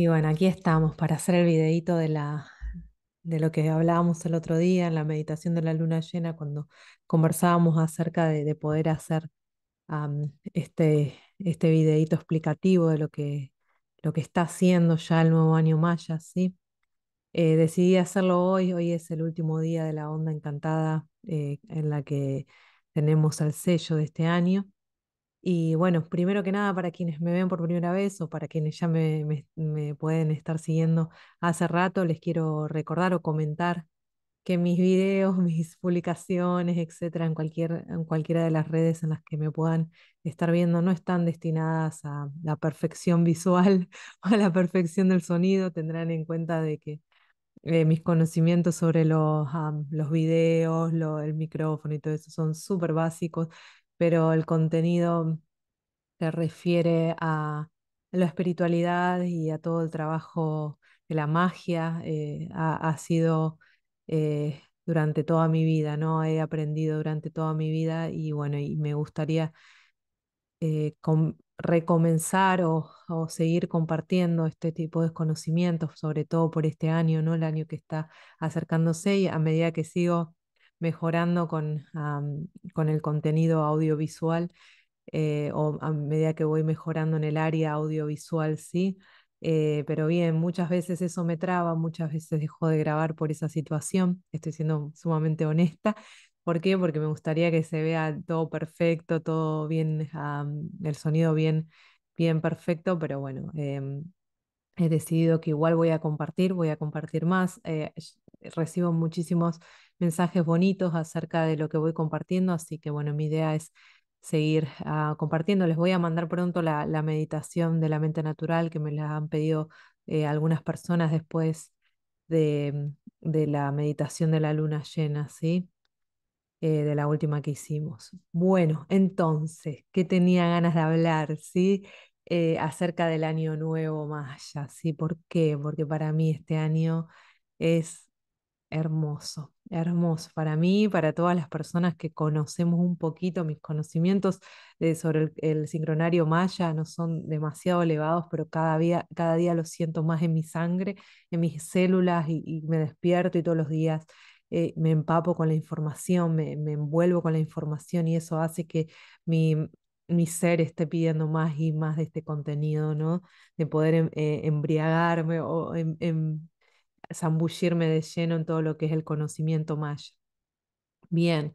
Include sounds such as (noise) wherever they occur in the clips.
Y bueno, aquí estamos para hacer el videito de, lo que hablábamos el otro día en la meditación de la luna llena, cuando conversábamos acerca de, poder hacer este, este videito explicativo de lo que, lo que está haciendo ya el nuevo año Maya, eh, decidí hacerlo hoy, hoy es el último día de la onda encantada eh, en la que tenemos el sello de este año. Y bueno, primero que nada, para quienes me ven por primera vez o para quienes ya me, pueden estar siguiendo hace rato, les quiero recordar o comentar que mis videos, (laughs) mis publicaciones, etcétera, en, cualquier, en cualquiera de las redes en las que me puedan estar viendo, no están destinadas a la perfección visual (laughs) o a la perfección del sonido. Tendrán en cuenta de que eh, mis conocimientos sobre los, los videos, lo, el micrófono y todo eso son súper básicos pero el contenido se refiere a la espiritualidad y a todo el trabajo de la magia. Eh, ha, sido eh, durante toda mi vida, ¿no? He aprendido durante toda mi vida y bueno, y me gustaría eh, recomenzar o, seguir compartiendo este tipo de conocimientos, sobre todo por este año, ¿no? El año que está acercándose y a medida que sigo mejorando con, con el contenido audiovisual eh, o a medida que voy mejorando en el área audiovisual, sí. Eh, pero bien, muchas veces eso me traba, muchas veces dejo de grabar por esa situación, estoy siendo sumamente honesta. ¿Por qué? Porque me gustaría que se vea todo perfecto, todo bien, el sonido bien, bien perfecto, pero bueno, em, he decidido que igual voy a compartir, voy a compartir más. Eh, recibo muchísimos mensajes bonitos acerca de lo que voy compartiendo, así que bueno, mi idea es seguir ah, compartiendo. Les voy a mandar pronto la, meditación de la mente natural que me la han pedido eh, algunas personas después mm, de, la meditación de la luna llena, ¿sí? Eh, de la última que hicimos. Bueno, entonces, ¿qué tenía ganas de hablar, ¿sí? Eh, acerca del año nuevo maya, ¿sí? ¿Por qué? Porque para mí este año es hermoso hermoso para mí, para todas las personas que conocemos un poquito mis conocimientos eh, sobre el, sincronario maya, no son demasiado elevados, pero cada día, cada día lo siento más en mi sangre, en mis células y, me despierto y todos los días eh, me empapo con la información, me, envuelvo con la información y eso hace que mi, ser esté pidiendo más y más de este contenido, ¿no? De poder em, eh, embriagarme o... en em, em, zambullirme de lleno en todo lo que es el conocimiento maya. Bien,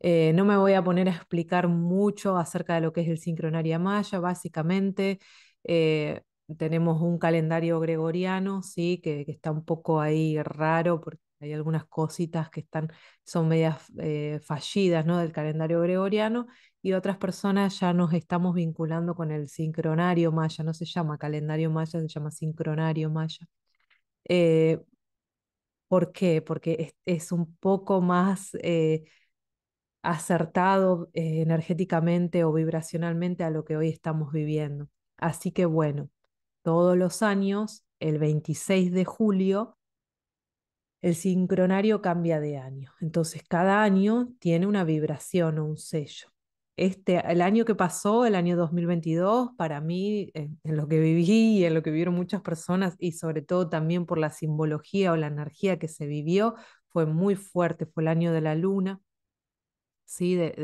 eh, no me voy a poner a explicar mucho acerca de lo que es el sincronario maya, básicamente. Eh, tenemos un calendario gregoriano, sí, que, está un poco ahí raro porque hay algunas cositas que están, son medias eh, fallidas ¿no? del calendario gregoriano y otras personas ya nos estamos vinculando con el sincronario maya, no se llama calendario maya, se llama sincronario maya. Eh, ¿Por qué? Porque es, un poco más eh, acertado eh, energéticamente o vibracionalmente a lo que hoy estamos viviendo. Así que bueno, todos los años, el 26 de julio, el sincronario cambia de año. Entonces, cada año tiene una vibración o un sello. Este, el año que pasó, el año 2022, para mí, en, lo que viví y en lo que vivieron muchas personas, y sobre todo también por la simbología o la energía que se vivió, fue muy fuerte, fue el año de la luna, ¿sí? de,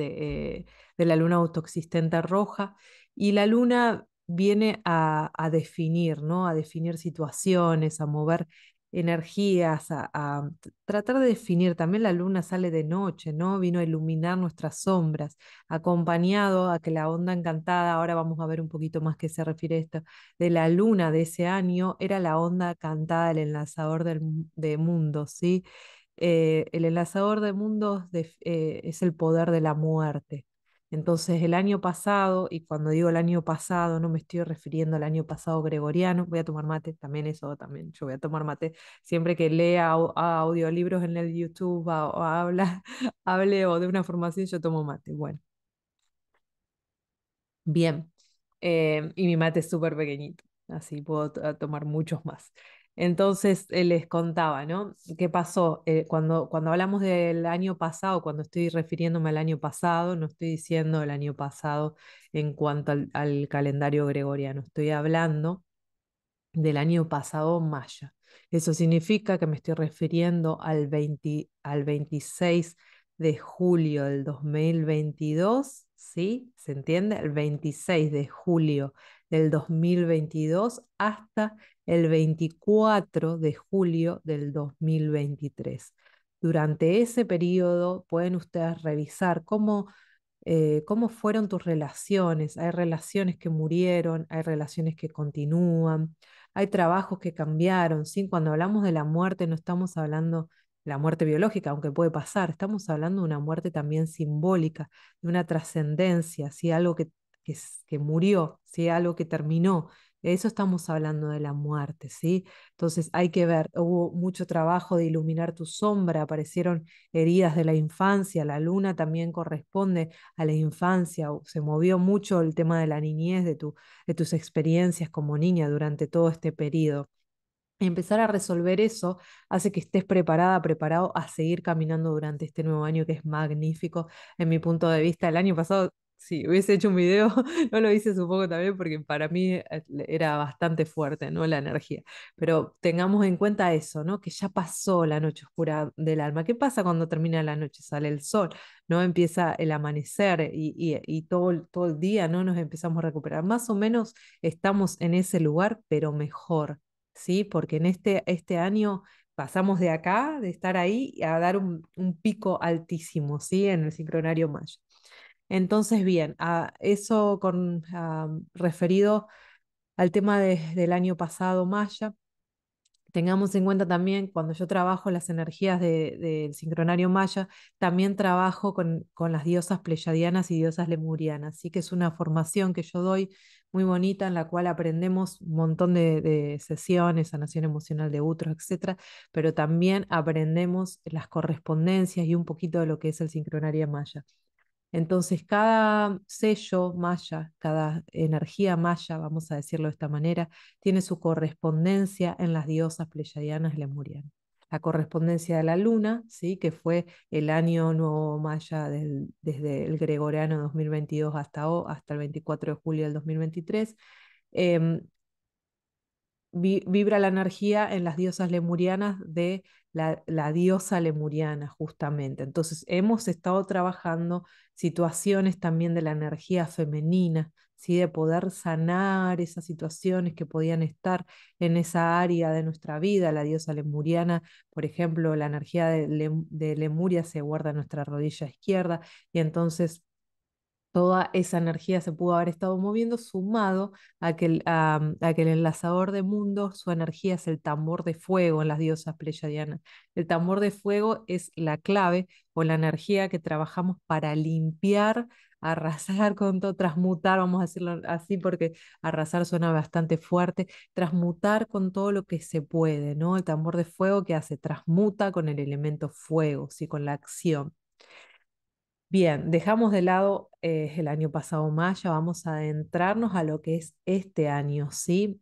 eh, la luna autoexistente roja, y la luna viene a, a definir, ¿no? a definir situaciones, a mover energías, a, tratar de definir. También la luna sale de noche, ¿no? Vino a iluminar nuestras sombras, acompañado a que la onda encantada, ahora vamos a ver un poquito más qué se refiere esto, de la luna de ese año, era la onda cantada, el enlazador del, de mundos, ¿sí? Eh, el enlazador de mundos eh, es el poder de la muerte. Entonces, el año pasado, y cuando digo el año pasado, no me estoy refiriendo al año pasado gregoriano, voy a tomar mate, también eso, también yo voy a tomar mate, siempre que lea audiolibros en el YouTube o, habla, (laughs) hable o de una formación, yo tomo mate. Bueno. Bien. Eh, y mi mate es súper pequeñito, así puedo tomar muchos más. Entonces eh, les contaba, ¿no? ¿Qué pasó? Eh, cuando, hablamos del año pasado, cuando estoy refiriéndome al año pasado, no estoy diciendo el año pasado en cuanto al, calendario gregoriano, estoy hablando del año pasado maya. Eso significa que me estoy refiriendo al, al 26 de julio del 2022, ¿sí? ¿Se entiende? El 26 de julio del 2022 hasta el 24 de julio del 2023. Durante ese periodo pueden ustedes revisar cómo, eh, cómo fueron tus relaciones. Hay relaciones que murieron, hay relaciones que continúan, hay trabajos que cambiaron. Cuando hablamos de la muerte no estamos hablando la muerte biológica, aunque puede pasar, estamos hablando de una muerte también simbólica, de una trascendencia, algo que que, murió, algo que terminó. De eso estamos hablando de la muerte, ¿sí? Entonces hay que ver, hubo mucho trabajo de iluminar tu sombra, aparecieron heridas de la infancia, la luna también corresponde a la infancia, se movió mucho el tema de la niñez, de, tu, de tus experiencias como niña durante todo este periodo. Empezar a resolver eso hace que estés preparada, preparado a seguir caminando durante este nuevo año que es magnífico. En mi punto de vista, el año pasado si hubiese hecho un video, (laughs) no lo hice supongo también porque para mí eh, era bastante fuerte, ¿no? La energía. Pero tengamos en cuenta eso, ¿no? Que ya pasó la noche oscura del alma. ¿Qué pasa cuando termina la noche? Sale el sol, ¿no? Empieza el amanecer y, todo, todo el día, ¿no? Nos empezamos a recuperar. Más o menos estamos en ese lugar, pero mejor, ¿sí? Porque en este, este año pasamos de acá, de estar ahí, a dar un, un pico altísimo, ¿sí? En el sincronario mayo. Entonces, bien, a eso con, ah, referido al tema del año pasado, Maya, tengamos en cuenta también, cuando yo trabajo las energías del sincronario maya, también trabajo con, las diosas pleyadianas y diosas lemurianas. Así que es una formación que yo doy muy bonita, en la cual aprendemos un montón de, de sesiones, sanación emocional de utros, etc. Pero también aprendemos las correspondencias y un poquito de lo que es el sincronario maya. Entonces, cada sello maya, cada energía maya, vamos a decirlo de esta manera, tiene su correspondencia en las diosas pleyadianas lemurianas. La correspondencia de la luna, ¿sí? que fue el año nuevo maya desde el gregoriano 2022 hasta, hasta el 24 de julio del 2023, vibra la energía en las diosas lemurianas de la, diosa lemuriana, justamente. Entonces, hemos estado trabajando situaciones también de la energía femenina, ¿sí? de poder sanar esas situaciones que podían estar en esa área de nuestra vida. La diosa lemuriana, por ejemplo, la energía de Lemuria se guarda en nuestra rodilla izquierda y entonces toda esa energía se pudo haber estado moviendo, sumado a que, el, enlazador de mundo, su energía es el tambor de fuego en las diosas pleyadianas. El tambor de fuego es la clave o la energía que trabajamos para limpiar, arrasar (laughs) con todo, transmutar, vamos a decirlo así porque arrasar suena bastante fuerte, transmutar con todo lo que se puede, ¿no? El tambor de fuego que hace, transmuta con el elemento fuego, ¿sí? con la acción. Bien, dejamos de lado eh, el año pasado Maya, vamos a adentrarnos a lo que es este año, ¿sí?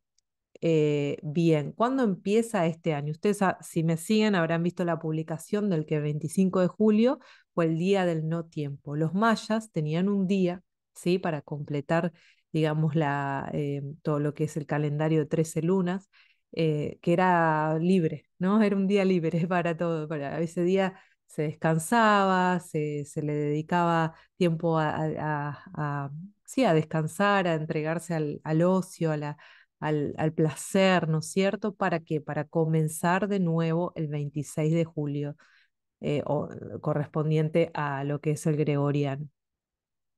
Eh, bien, ¿cuándo empieza este año? Ustedes, si me siguen, habrán visto la publicación del que el 25 de julio fue el día del no tiempo. Los mayas tenían un día, ¿sí? Para completar, digamos, la, eh, todo lo que es el calendario de 13 lunas, que era libre, ¿no? Era un día libre (laughs) para todo, para ese día se descansaba, se, se, le dedicaba tiempo a, sí, a descansar, a entregarse al, al ocio, a la, al, al, placer, ¿no es cierto? ¿Para qué? Para comenzar de nuevo el 26 de julio, eh, correspondiente a lo que es el gregoriano.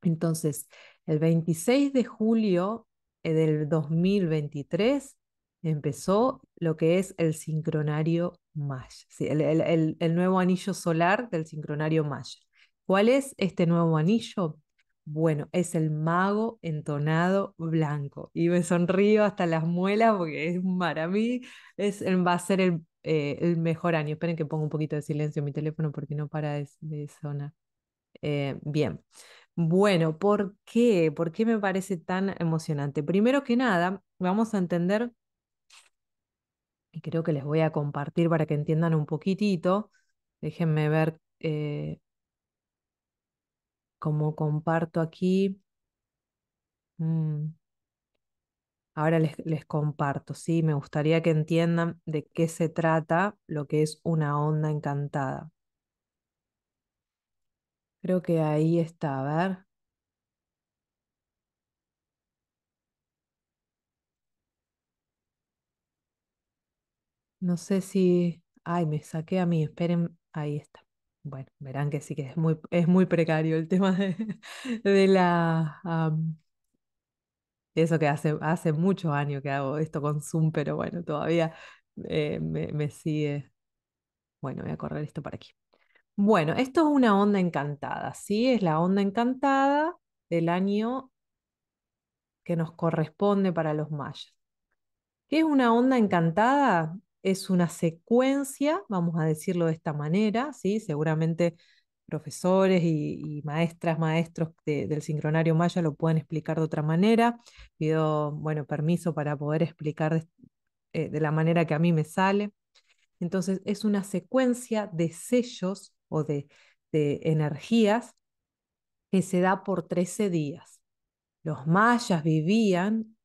Entonces, el 26 de julio eh, del 2023 empezó lo que es el sincronario Maya, sí, el, nuevo anillo solar del sincronario Maya. ¿Cuál es este nuevo anillo? Bueno, es el mago entonado blanco. Y me sonrío hasta las muelas porque es, para mí es, va a ser el, eh, mejor año. Esperen que ponga un poquito de silencio en mi teléfono porque no para de, zona sonar. Eh, bien. Bueno, ¿por qué? ¿Por qué me parece tan emocionante? Primero que nada, vamos a entender y creo que les voy a compartir para que entiendan un poquitito. Déjenme ver eh, cómo comparto aquí. Mm. Ahora les, les, comparto, ¿sí? Me gustaría que entiendan de qué se trata lo que es una onda encantada. Creo que ahí está, a ver. No sé si. Ay, me saqué a mí, esperen, ahí está. Bueno, verán que sí que es muy, es muy precario el tema de, (laughs) la. eso que hace, hace muchos años que hago esto con Zoom, pero bueno, todavía eh, me, me sigue. Bueno, voy a correr esto para aquí. Bueno, esto es una onda encantada, ¿sí? Es la onda encantada del año que nos corresponde para los mayas. ¿Qué es una onda encantada? es una secuencia, vamos a decirlo de esta manera, ¿sí? seguramente profesores y, maestras, maestros del sincronario maya lo pueden explicar de otra manera. Pido bueno, permiso para poder explicar eh, de, la manera que a mí me sale. Entonces es una secuencia de sellos o de, de energías que se da por 13 días. Los mayas vivían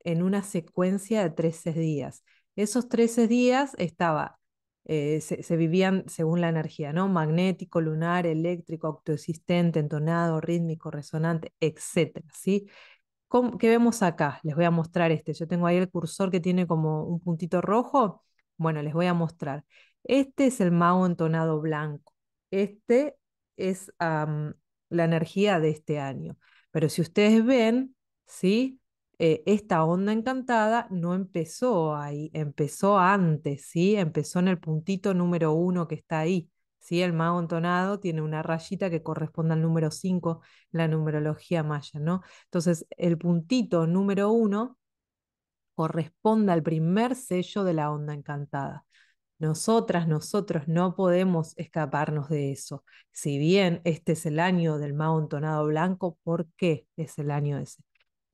en una secuencia de 13 días. Esos 13 días estaba, eh, se, vivían según la energía, ¿no? Magnético, lunar, eléctrico, autoexistente, entonado, rítmico, resonante, etc. ¿sí? ¿Qué vemos acá? Les voy a mostrar este. Yo tengo ahí el cursor que tiene como un puntito rojo. Bueno, les voy a mostrar. Este es el mago entonado blanco. Este es la energía de este año. Pero si ustedes ven, ¿sí? Eh, esta onda encantada no empezó ahí, empezó antes, ¿sí? Empezó en el puntito número uno que está ahí, ¿sí? El mago entonado tiene una rayita que corresponde al número 5, la numerología maya, ¿no? Entonces, el puntito número uno corresponde al primer sello de la onda encantada. Nosotras, nosotros no podemos escaparnos de eso. Si bien este es el año del mago entonado blanco, ¿por qué es el año ese?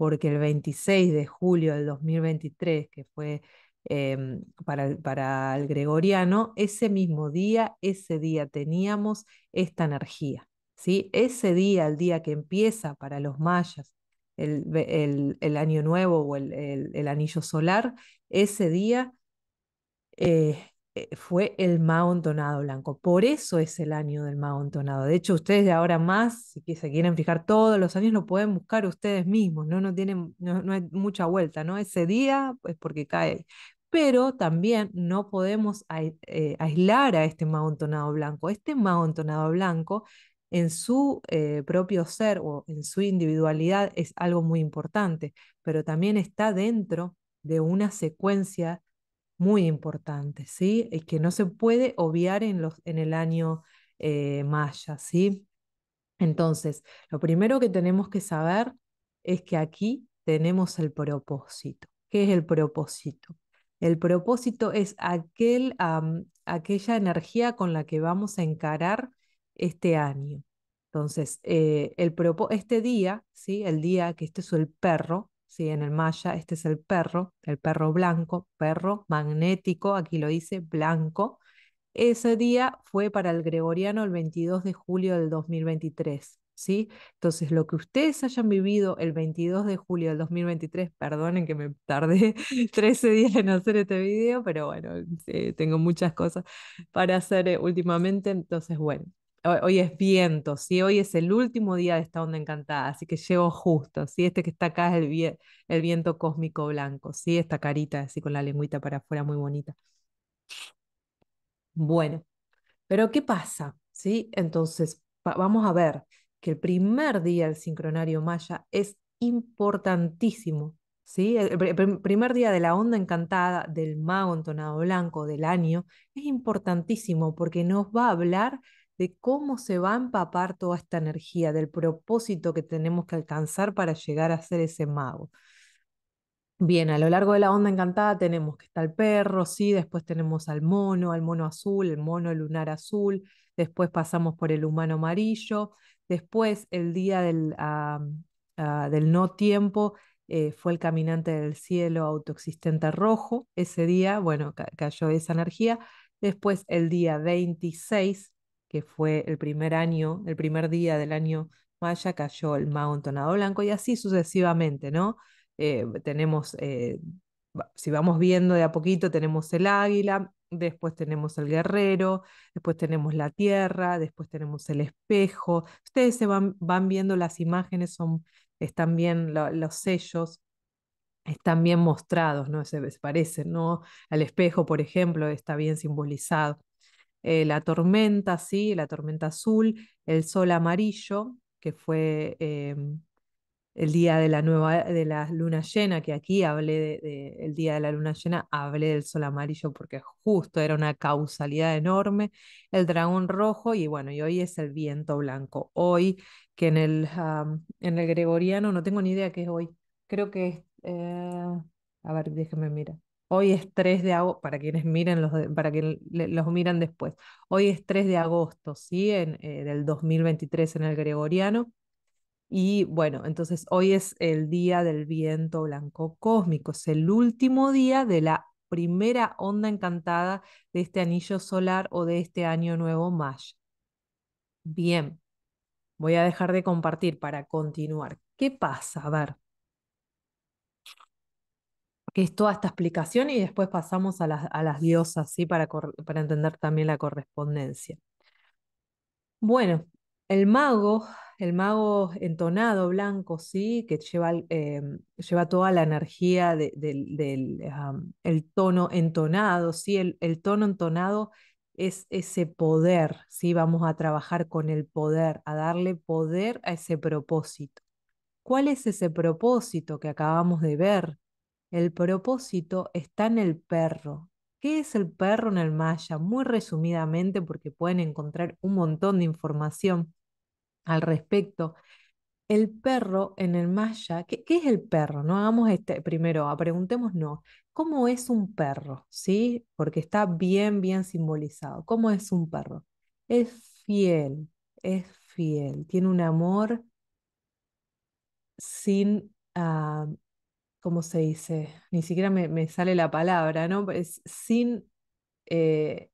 porque el 26 de julio del 2023, que fue em, para, el, para el gregoriano, ese mismo día, ese día teníamos esta energía. ¿sí? Ese día, el día que empieza para los mayas, el, el, año nuevo o el, anillo solar, ese día eh, eh, fue el Entonado blanco. Por eso es el año del Entonado. De hecho, ustedes de ahora más, si se quieren fijar todos los años, lo pueden buscar ustedes mismos, ¿no? No, tienen, no, hay mucha vuelta, ¿no? Ese día, es porque cae. Pero también no podemos eh, aislar a este Entonado blanco. Este Entonado blanco en su eh, propio ser o en su individualidad es algo muy importante, pero también está dentro de una secuencia muy importante, ¿sí? Es eh, que no se puede obviar en, los, en el año eh, maya, ¿sí? Entonces, lo primero que tenemos que saber es que aquí tenemos el propósito. ¿Qué es el propósito? El propósito es aquel, aquella energía con la que vamos a encarar este año. Entonces, eh, el este día, ¿sí? el día que este es el perro, en el maya, este es el perro, el perro blanco, perro magnético, aquí lo dice blanco. Ese día fue para el gregoriano el 22 de julio del 2023. ¿Sí? Entonces, lo que ustedes hayan vivido el 22 de julio del 2023, perdonen que me tardé 13 (laughs) días en hacer este video, pero bueno, eh, tengo muchas cosas para hacer eh, últimamente, entonces, bueno, hoy es viento, ¿sí? hoy es el último día de esta onda encantada, así que llego justo, ¿sí? este que está acá es el, el viento cósmico blanco, ¿sí? esta carita así con la lengüita para afuera muy bonita. Bueno, pero ¿qué pasa? ¿Sí? Entonces, vamos a ver que el primer día del sincronario maya es importantísimo. ¿sí? El, primer día de la onda encantada, del mago entonado blanco del año, es importantísimo porque nos va a hablar de cómo se va a empapar toda esta energía, del propósito que tenemos que alcanzar para llegar a ser ese mago. Bien, a lo largo de la onda encantada tenemos que está el perro, sí, después tenemos al mono, al mono azul, el mono lunar azul, después pasamos por el humano amarillo, después el día del, ah, ah, del no tiempo eh, fue el caminante del cielo autoexistente rojo, ese día, bueno, cayó esa energía, después el día 26 que fue el primer año, el primer día del año maya, cayó el Mao entonado Blanco y así sucesivamente, ¿no? Eh, tenemos, eh, si vamos viendo de a poquito, tenemos el águila, después tenemos el guerrero, después tenemos la tierra, después tenemos el espejo. Ustedes se van, van viendo las imágenes, son, están bien los sellos, están bien mostrados, ¿no? Se, se parecen, ¿no? Al espejo, por ejemplo, está bien simbolizado. Eh, la tormenta, sí, la tormenta azul, el sol amarillo, que fue em, el día de la nueva de luna llena, que aquí hablé el día de la luna llena, hablé del sol amarillo porque justo era una causalidad enorme, el dragón rojo y bueno, y hoy es el viento blanco. Hoy, que en el, en el gregoriano no tengo ni idea qué es hoy, creo que es, eh, a ver, déjeme mirar. Hoy es 3 de agosto, para quienes miren los, para los miran después. Hoy es 3 de agosto, ¿sí? En, eh, del 2023 en el gregoriano. Y bueno, entonces hoy es el día del viento blanco cósmico, es el último día de la primera onda encantada de este anillo solar o de este año nuevo Maya. Bien, voy a dejar de compartir para continuar. ¿Qué pasa? A ver, que es toda esta explicación y después pasamos a las, diosas, ¿sí? Para, entender también la correspondencia. Bueno, el mago, el mago entonado blanco, ¿sí? Que lleva, eh, lleva toda la energía del el tono entonado, ¿sí? El, el tono entonado es ese poder, ¿sí? Vamos a trabajar con el poder, a darle poder a ese propósito. ¿Cuál es ese propósito que acabamos de ver el propósito está en el perro. ¿Qué es el perro en el Maya? Muy resumidamente, porque pueden encontrar un montón de información al respecto. El perro en el Maya, ¿qué, es el perro? No hagamos este primero, preguntémonos, ¿cómo es un perro? ¿Sí? Porque está bien, bien simbolizado. ¿Cómo es un perro? Es fiel, es fiel, tiene un amor sin ah, ¿cómo se dice? Ni siquiera me, sale la palabra, ¿no? Es sin eh,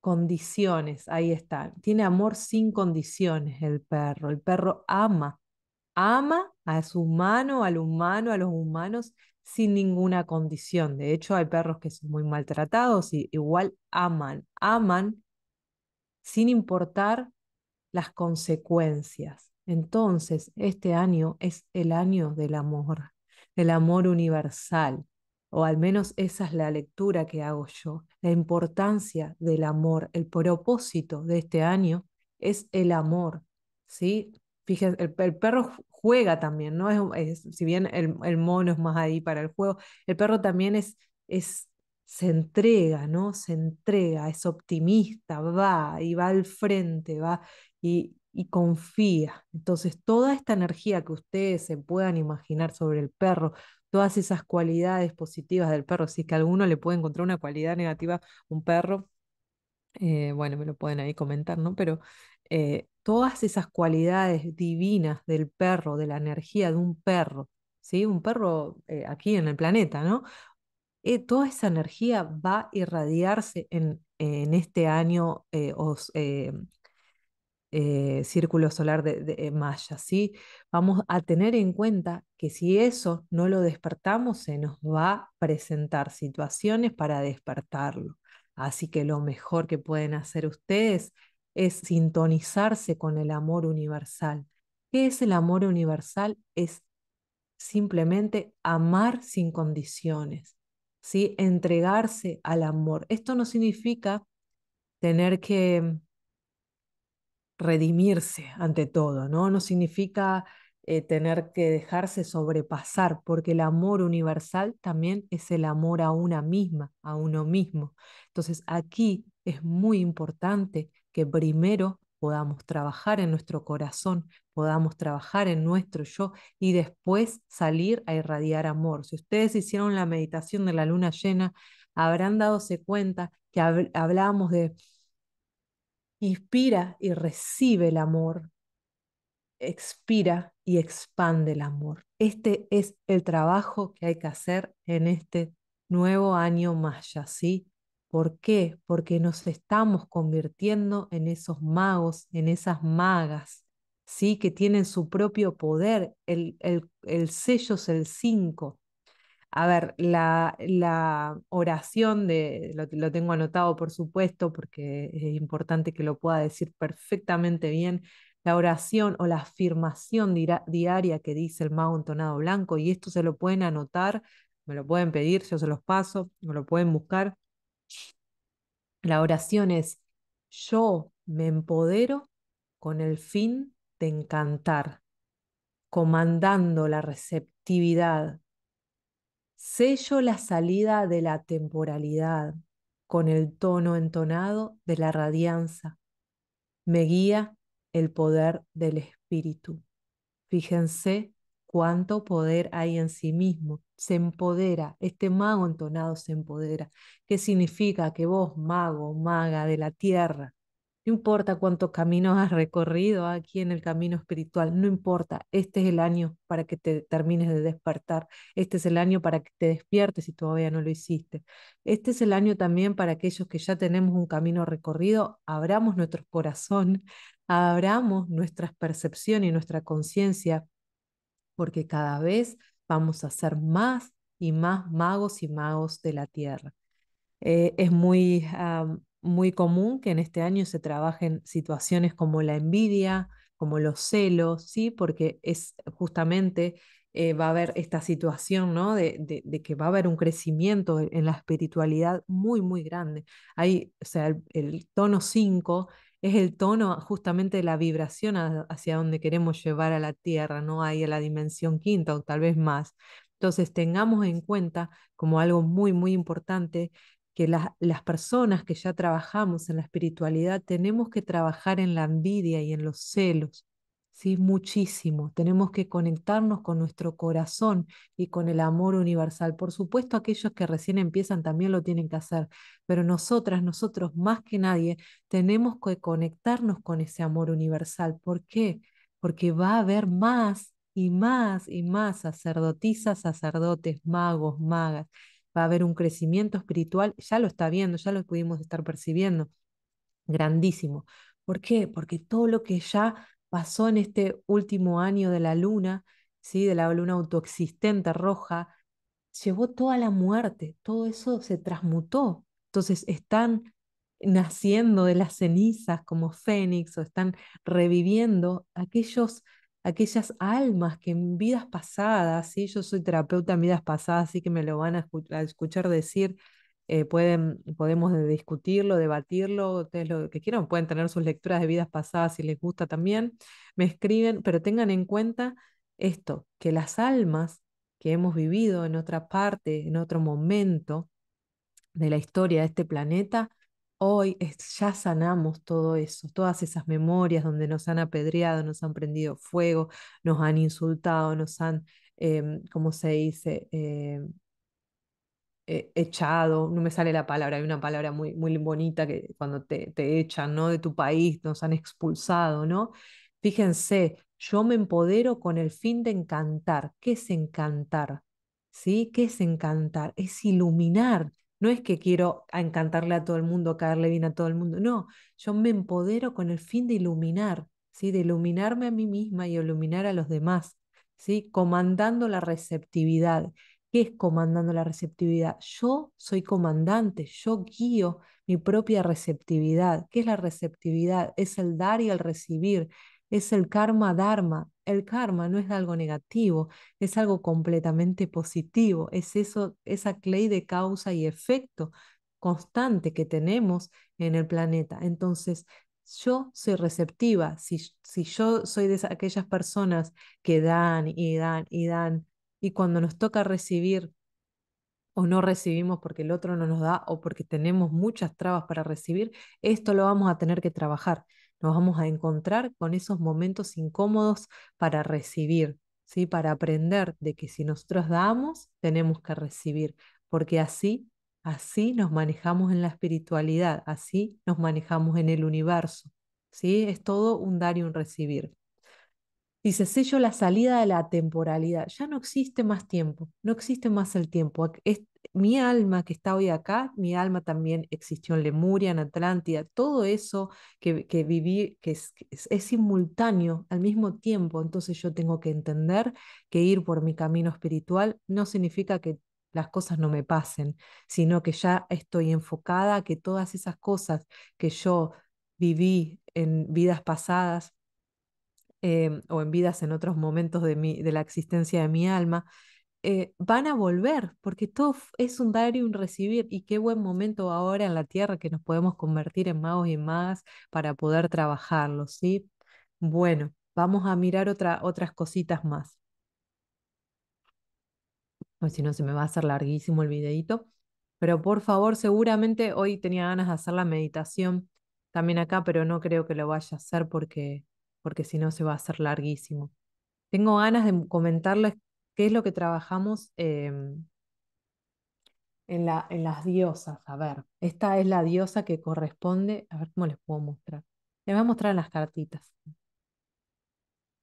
condiciones, ahí está. Tiene amor sin condiciones el perro. El perro ama, ama a su humano, al humano, a los humanos sin ninguna condición. De hecho, hay perros que son muy maltratados y igual aman, aman sin importar las consecuencias. Entonces, este año es el año del amor el amor universal, o al menos esa es la lectura que hago yo, la importancia del amor, el propósito de este año es el amor, ¿sí? Fíjense, el, perro juega también, ¿no? si bien el, el, mono es más ahí para el juego, el perro también es, es, se entrega, ¿no? Se entrega, es optimista, va y va al frente, va y, y confía. Entonces, toda esta energía que ustedes se puedan imaginar sobre el perro, todas esas cualidades positivas del perro, si es que alguno le puede encontrar una cualidad negativa, un perro, eh, bueno, me lo pueden ahí comentar, ¿no? Pero eh, todas esas cualidades divinas del perro, de la energía de un perro, ¿sí? Un perro eh, aquí en el planeta, ¿no? toda esa energía va a irradiarse en, en este año eh, círculo solar de, de eh, Maya, ¿sí? Vamos a tener en cuenta que si eso no lo despertamos, se nos va a presentar situaciones para despertarlo. Así que lo mejor que pueden hacer ustedes es sintonizarse con el amor universal. ¿Qué es el amor universal? Es simplemente amar sin condiciones, ¿sí? entregarse al amor. Esto no significa tener que redimirse ante todo, ¿no? No significa eh, tener que dejarse sobrepasar, porque el amor universal también es el amor a una misma, a uno mismo. Entonces aquí es muy importante que primero podamos trabajar en nuestro corazón, podamos trabajar en nuestro yo y después salir a irradiar amor. Si ustedes hicieron la meditación de la luna llena, habrán dado cuenta que hablábamos de Inspira y recibe el amor. Expira y expande el amor. Este es el trabajo que hay que hacer en este nuevo año maya, ¿sí? ¿Por qué? Porque nos estamos convirtiendo en esos magos, en esas magas, ¿sí? Que tienen su propio poder. El, el, el sello es el 5, a ver, la, oración de, lo, tengo anotado por supuesto, porque es importante que lo pueda decir perfectamente bien, la oración o la afirmación diaria que dice el mago entonado blanco, y esto se lo pueden anotar, me lo pueden pedir, yo se los paso, me lo pueden buscar. La oración es, yo me empodero con el fin de encantar, comandando la receptividad, Sello la salida de la temporalidad con el tono entonado de la radianza. Me guía el poder del espíritu. Fíjense cuánto poder hay en sí mismo. Se empodera, este mago entonado se empodera. ¿Qué significa que vos, mago, maga de la tierra, no importa cuántos caminos has recorrido aquí en el camino espiritual, no importa, este es el año para que te termines de despertar, este es el año para que te despiertes si todavía no lo hiciste, este es el año también para aquellos que ya tenemos un camino recorrido, abramos nuestro corazón, abramos nuestras percepciones y nuestra conciencia, porque cada vez vamos a ser más y más magos y magos de la tierra. Eh, es muy muy común que en este año se trabajen situaciones como la envidia, como los celos, ¿sí? porque es justamente eh, va a haber esta situación ¿no? De, que va a haber un crecimiento en la espiritualidad muy, muy grande. Hay, o sea, el, tono 5 es el tono justamente de la vibración hacia donde queremos llevar a la Tierra, ¿no? Ahí a la dimensión quinta o tal vez más. Entonces tengamos en cuenta como algo muy, muy importante que las personas que ya trabajamos en la espiritualidad tenemos que trabajar en la envidia y en los celos, ¿sí? Muchísimo. Tenemos que conectarnos con nuestro corazón y con el amor universal. Por supuesto, aquellos que recién empiezan también lo tienen que hacer, pero nosotras, nosotros más que nadie, tenemos que conectarnos con ese amor universal. ¿Por qué? Porque va a haber más y más y más sacerdotisas, sacerdotes, magos, magas va a haber un crecimiento espiritual, ya lo está viendo, ya lo pudimos estar percibiendo, grandísimo. ¿Por qué? Porque todo lo que ya pasó en este último año de la luna, ¿sí? de la luna autoexistente roja, llevó toda la muerte, todo eso se transmutó. Entonces están naciendo de las cenizas como fénix o están reviviendo aquellos aquellas almas que en vidas pasadas, yo soy terapeuta en vidas pasadas, así que me lo van a, escuchar decir, eh, pueden, podemos discutirlo, debatirlo, ustedes lo que quieran, pueden tener sus lecturas de vidas pasadas si les gusta también, me escriben, pero tengan en cuenta esto, que las almas que hemos vivido en otra parte, en otro momento de la historia de este planeta, hoy ya sanamos todo eso, todas esas memorias donde nos han apedreado, nos han prendido fuego, nos han insultado, nos han, em, ¿cómo se dice? Em, eh, echado, no me sale la palabra, hay una palabra muy, muy bonita que cuando te, echan, ¿no? De tu país, nos han expulsado, ¿no? Fíjense, yo me empodero con el fin de encantar. ¿Qué es encantar? ¿Sí? ¿Qué es encantar? Es iluminar, no es que quiero encantarle a todo el mundo, caerle bien a todo el mundo. No, yo me empodero con el fin de iluminar, ¿sí? de iluminarme a mí misma y iluminar a los demás, ¿sí? comandando la receptividad. ¿Qué es comandando la receptividad? Yo soy comandante, yo guío mi propia receptividad. ¿Qué es la receptividad? Es el dar y el recibir, es el karma dharma. El karma no es algo negativo, es algo completamente positivo, es eso, esa ley de causa y efecto constante que tenemos en el planeta. Entonces, yo soy receptiva, si, yo soy de aquellas personas que dan y dan y dan, y cuando nos toca recibir o no recibimos porque el otro no nos da o porque tenemos muchas trabas para recibir, esto lo vamos a tener que trabajar nos vamos a encontrar con esos momentos incómodos para recibir, ¿sí? para aprender de que si nosotros damos, tenemos que recibir, porque así, así nos manejamos en la espiritualidad, así nos manejamos en el universo. ¿sí? Es todo un dar y un recibir. Dice, sello la salida de la temporalidad. Ya no existe más tiempo, no existe más el tiempo mi alma que está hoy acá, mi alma también existió en Lemuria, en Atlántida, todo eso que, viví, que es, simultáneo al mismo tiempo, entonces yo tengo que entender que ir por mi camino espiritual no significa que las cosas no me pasen, sino que ya estoy enfocada a que todas esas cosas que yo viví en vidas pasadas em, o en vidas en otros momentos de, mi, de la existencia de mi alma, eh, van a volver, porque todo es un dar y un recibir, y qué buen momento ahora en la Tierra que nos podemos convertir en magos y magas para poder trabajarlo, ¿sí? Bueno, vamos a mirar otra, otras cositas más. pues si no, se me va a hacer larguísimo el videito. Pero por favor, seguramente hoy tenía ganas de hacer la meditación también acá, pero no creo que lo vaya a hacer porque, porque si no se va a hacer larguísimo. Tengo ganas de comentarles ¿Qué es lo que trabajamos em? en, la, en las diosas? A ver, esta es la diosa que corresponde. A ver cómo les puedo mostrar. Les voy a mostrar las cartitas.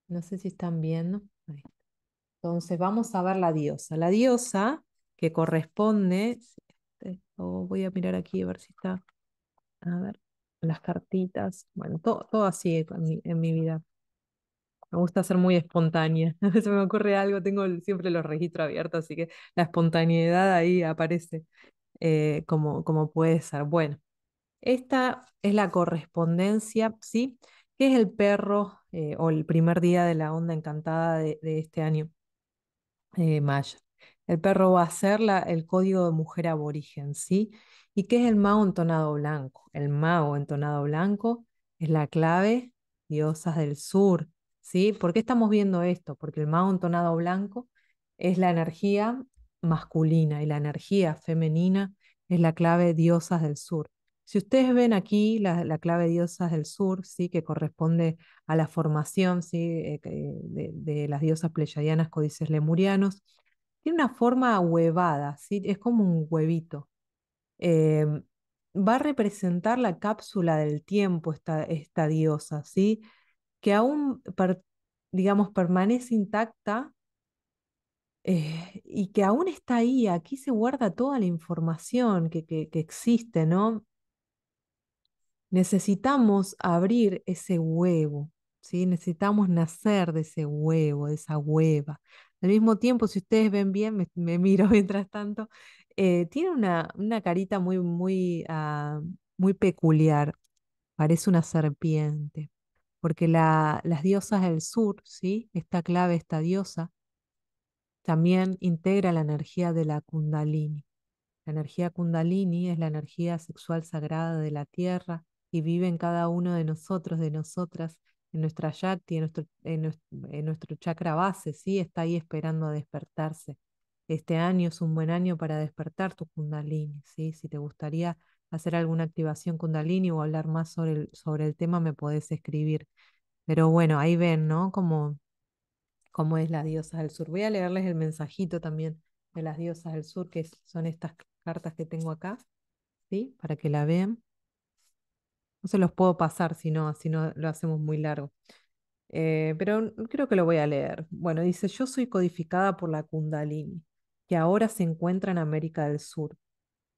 No sé si están viendo. Entonces vamos a ver la diosa. La diosa que corresponde. Este, voy a mirar aquí a ver si está. A ver, las cartitas. Bueno, todo, así en mi vida. Me gusta ser muy espontánea. (laughs) A veces me ocurre algo, tengo siempre los registros abiertos, así que la espontaneidad ahí aparece eh, como, como puede ser. Bueno, esta es la correspondencia, ¿sí? Que es el perro eh, o el primer día de la onda encantada de, este año eh, maya. El perro va a ser la, el código de mujer aborigen, ¿sí? ¿Y qué es el mao entonado blanco? El mao entonado blanco es la clave, diosas del sur, ¿sí? ¿Por qué estamos viendo esto? Porque el mago entonado blanco es la energía masculina y la energía femenina es la clave diosas del sur. Si ustedes ven aquí la, clave diosas del sur, ¿sí? que corresponde a la formación ¿sí? Eh, de, las diosas pleyadianas códices lemurianos, tiene una forma huevada, ¿sí? es como un huevito. Em, va a representar la cápsula del tiempo esta, esta diosa, ¿sí? que aún, digamos, permanece intacta eh, y que aún está ahí, aquí se guarda toda la información que, existe, ¿no? Necesitamos abrir ese huevo, ¿sí? Necesitamos nacer de ese huevo, de esa hueva. Al mismo tiempo, si ustedes ven bien, me, miro (laughs) mientras tanto, eh, tiene una, una, carita muy, muy, ah, muy peculiar, parece una serpiente porque las diosas del sur, ¿sí? esta clave, esta diosa, también integra la energía de la kundalini. La energía kundalini es la energía sexual sagrada de la tierra y vive en cada uno de nosotros, de nosotras, en nuestra yakti, en nuestro, en nuestro chakra base, ¿sí? está ahí esperando a despertarse. Este año es un buen año para despertar tu kundalini, ¿sí? si te gustaría hacer alguna activación kundalini o hablar más sobre el, sobre el tema, me podés escribir. Pero bueno, ahí ven, ¿no? Como, como es la diosa del sur. Voy a leerles el mensajito también de las diosas del sur, que son estas cartas que tengo acá, ¿sí? Para que la vean. No se los puedo pasar, si no, si no lo hacemos muy largo. Eh, pero creo que lo voy a leer. Bueno, dice, yo soy codificada por la Kundalini, que ahora se encuentra en América del Sur.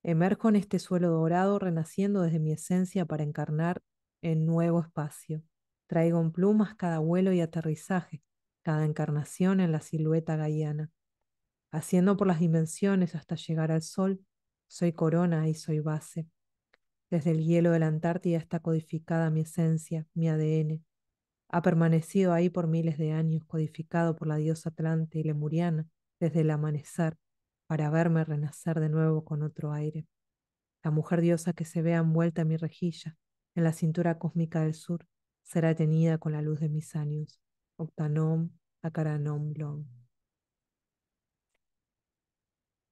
Emerjo en este suelo dorado, renaciendo desde mi esencia para encarnar en nuevo espacio. Traigo en plumas cada vuelo y aterrizaje, cada encarnación en la silueta gaiana. Haciendo por las dimensiones hasta llegar al sol, soy corona y soy base. Desde el hielo de la Antártida está codificada mi esencia, mi ADN. Ha permanecido ahí por miles de años, codificado por la diosa Atlante y Lemuriana desde el amanecer para verme renacer de nuevo con otro aire. La mujer diosa que se vea envuelta en mi rejilla, en la cintura cósmica del sur, será tenida con la luz de mis años. Octanom, acaranom,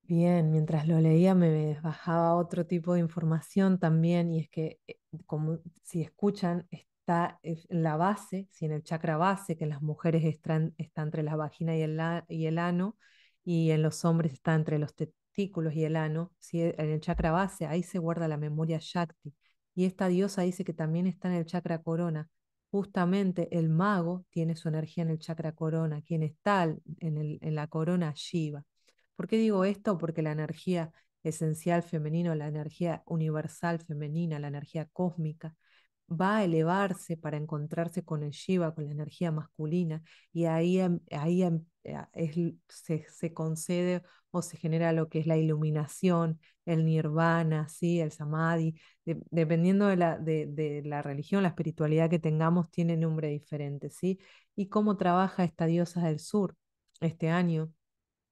Bien, mientras lo leía me desbajaba otro tipo de información también y es que eh, como si escuchan está eh, en la base, si en el chakra base que en las mujeres está, entre la vagina y el ano, y en los hombres está entre los testículos y el ano, e, en el chakra base, ahí se guarda la memoria Shakti. Y esta diosa dice que también está en el chakra corona. Justamente el mago tiene su energía en el chakra corona, quien está en, en la corona Shiva. ¿Por qué digo esto? Porque la energía esencial femenina, la energía universal femenina, la energía cósmica, va a elevarse para encontrarse con el Shiva, con la energía masculina, y ahí, em, ahí em, se, concede o se genera lo que es la iluminación, el nirvana, ¿sí? el samadhi. dependiendo de la, de, la, religión, la espiritualidad que tengamos tiene nombre diferente. ¿sí? ¿Y cómo trabaja esta diosa del sur este año?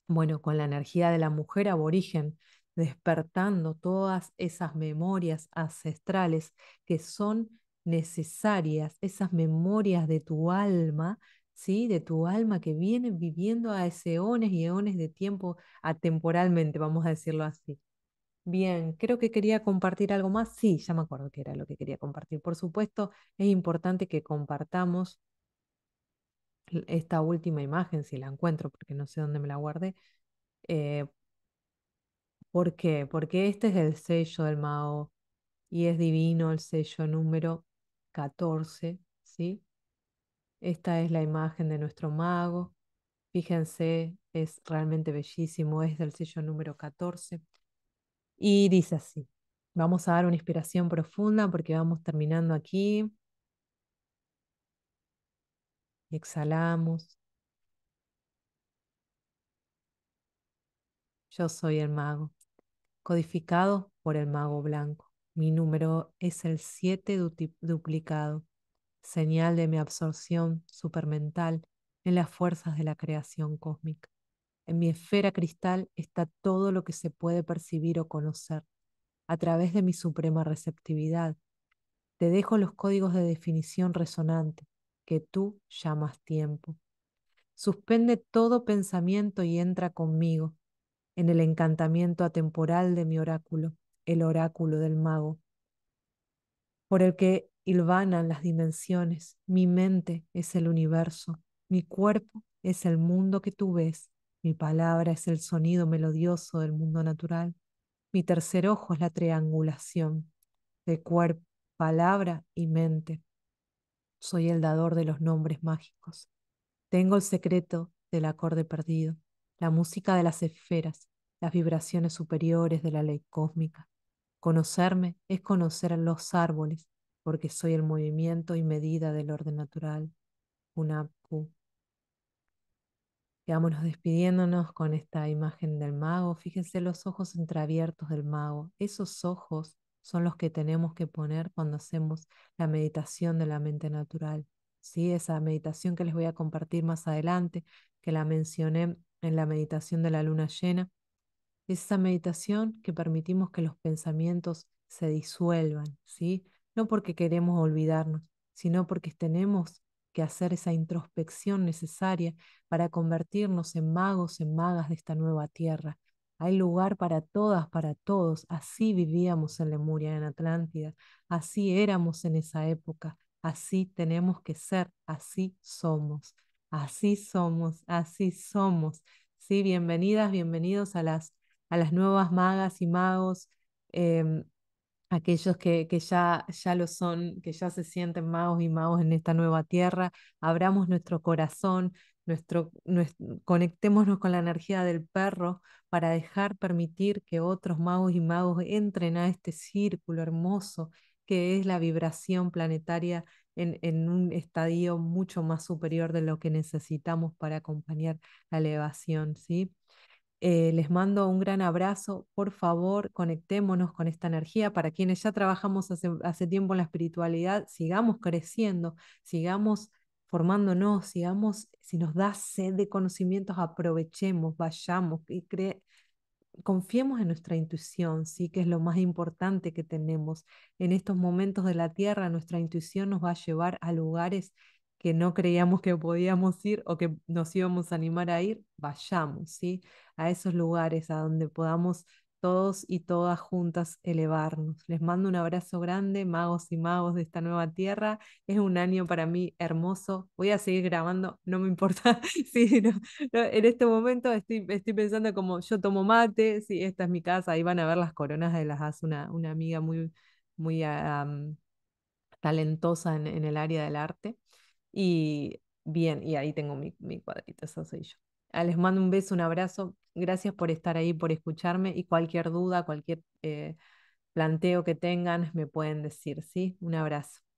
Bueno, con la energía de la mujer aborigen, despertando todas esas memorias ancestrales que son necesarias, esas memorias de tu alma, ¿sí? De tu alma que viene viviendo a eones y eones de tiempo atemporalmente, vamos a decirlo así. Bien, creo que quería compartir algo más. Sí, ya me acuerdo que era lo que quería compartir. Por supuesto, es importante que compartamos esta última imagen, si la encuentro, porque no sé dónde me la guardé. Eh, ¿Por qué? Porque este es el sello del Mao y es divino el sello número 14, ¿sí? Esta es la imagen de nuestro mago. Fíjense, es realmente bellísimo, es del sello número 14. Y dice así, vamos a dar una inspiración profunda porque vamos terminando aquí. exhalamos. Yo soy el mago, codificado por el mago blanco. Mi número es el 7 duplicado, señal de mi absorción supermental en las fuerzas de la creación cósmica. En mi esfera cristal está todo lo que se puede percibir o conocer. A través de mi suprema receptividad, te dejo los códigos de definición resonante que tú llamas tiempo. Suspende todo pensamiento y entra conmigo en el encantamiento atemporal de mi oráculo el oráculo del mago, por el que hilvanan las dimensiones. Mi mente es el universo, mi cuerpo es el mundo que tú ves, mi palabra es el sonido melodioso del mundo natural, mi tercer ojo es la triangulación de cuerpo, palabra y mente. Soy el dador de los nombres mágicos. Tengo el secreto del acorde perdido, la música de las esferas, las vibraciones superiores de la ley cósmica, Conocerme es conocer los árboles, porque soy el movimiento y medida del orden natural. Quedámonos despidiéndonos con esta imagen del mago. Fíjense los ojos entreabiertos del mago. Esos ojos son los que tenemos que poner cuando hacemos la meditación de la mente natural. ¿sí? Esa meditación que les voy a compartir más adelante, que la mencioné en la meditación de la luna llena, esa meditación que permitimos que los pensamientos se disuelvan, ¿sí? No porque queremos olvidarnos, sino porque tenemos que hacer esa introspección necesaria para convertirnos en magos, en magas de esta nueva tierra. Hay lugar para todas, para todos. Así vivíamos en Lemuria, en Atlántida. Así éramos en esa época. Así tenemos que ser. Así somos. Así somos. Así somos. Sí, bienvenidas, bienvenidos a las a las nuevas magas y magos, em, aquellos que, que, ya, ya lo son, que ya se sienten magos y magos en esta nueva tierra, abramos nuestro corazón, nuestro, conectémonos con la energía del perro para dejar permitir que otros magos y magos entren a este círculo hermoso que es la vibración planetaria en, en un estadio mucho más superior de lo que necesitamos para acompañar la elevación, ¿sí? Eh, les mando un gran abrazo. Por favor, conectémonos con esta energía. Para quienes ya trabajamos hace, tiempo en la espiritualidad, sigamos creciendo, sigamos formándonos, sigamos, si nos da sed de conocimientos, aprovechemos, vayamos y cre confiemos en nuestra intuición, sí que es lo más importante que tenemos. En estos momentos de la Tierra, nuestra intuición nos va a llevar a lugares que no creíamos que podíamos ir o que nos íbamos a animar a ir, vayamos, ¿sí? A esos lugares a donde podamos todos y todas juntas elevarnos. Les mando un abrazo grande, magos y magos de esta nueva tierra. Es un año para mí hermoso. Voy a seguir grabando, no me importa. (laughs) sí, en este momento estoy, estoy pensando como yo tomo mate, sí, esta es mi casa, ahí van a ver las coronas de las hace una, una amiga muy, muy talentosa en el área del arte. Y bien, y ahí tengo mi, mi cuadrito, eso soy yo. Ah, les mando un beso, un abrazo. Gracias por estar ahí, por escucharme y cualquier duda, cualquier eh, planteo que tengan, me pueden decir, ¿sí? Un abrazo.